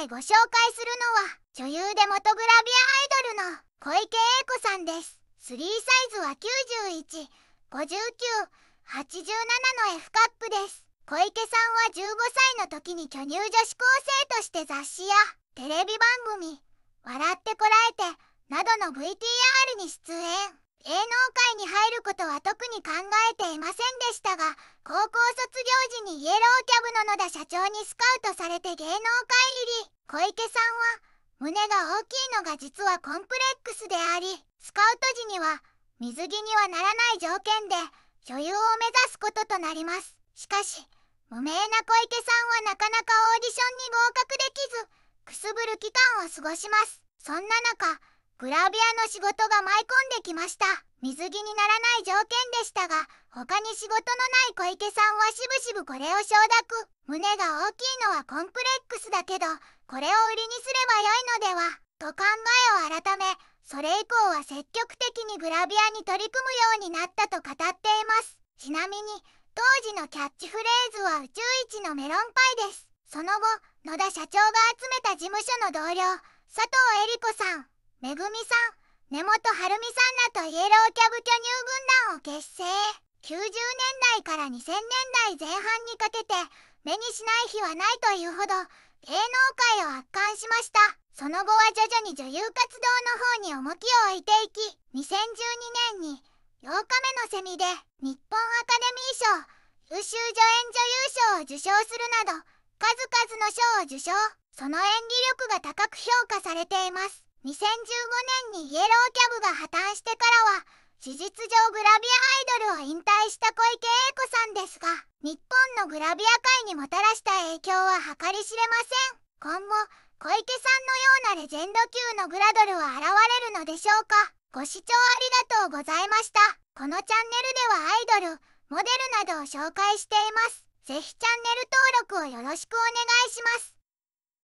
回ご紹介するのは女優で元グラビアアイドルの小池栄子さんです。3サイズは91、59、87の F カップです。小池さんは15歳の時に巨乳女子高生として雑誌やテレビ番組「笑ってこらえて」などの VTR に出演芸能界に入ることは特に考えていませんでしたが高校卒業時にイエローキャブの野田社長にスカウトされて芸能界小池さんは胸が大きいのが実はコンプレックスでありスカウト時には水着にはならない条件で女優を目指すこととなりますしかし無名な小池さんはなかなかオーディションに合格できずくすぶる期間を過ごしますそんな中グラビアの仕事が舞い込んできました水着にならない条件でしたが他に仕事のない小池さんはしぶしぶこれを承諾胸が大きいのはコンプレックスだけどこれを売りにすればよいのではと考えを改めそれ以降は積極的にグラビアに取り組むようになったと語っていますちなみに当時のキャッチフレーズは宇宙一のメロンパイですその後野田社長が集めた事務所の同僚佐藤恵里子さんめぐみさん根本晴美さんらとイエローキャブ巨乳軍団を結成90年代から2000年代前半にかけて目にしない日はないというほど芸能界を圧巻しましたその後は徐々に女優活動の方に重きを置いていき2012年に8日目のセミで日本アカデミー賞優秀助演女優賞を受賞するなど数々の賞を受賞その演技力が高く評価されています2015年にイエローキャブが破綻してからは事実上グラビアアイドルを引退した小池栄子さんですが日本のグラビア界にもたらした影響は計り知れません今後小池さんのようなレジェンド級のグラドルは現れるのでしょうかご視聴ありがとうございましたこのチャンネルではアイドルモデルなどを紹介していますぜひチャンネル登録をよろしくお願いします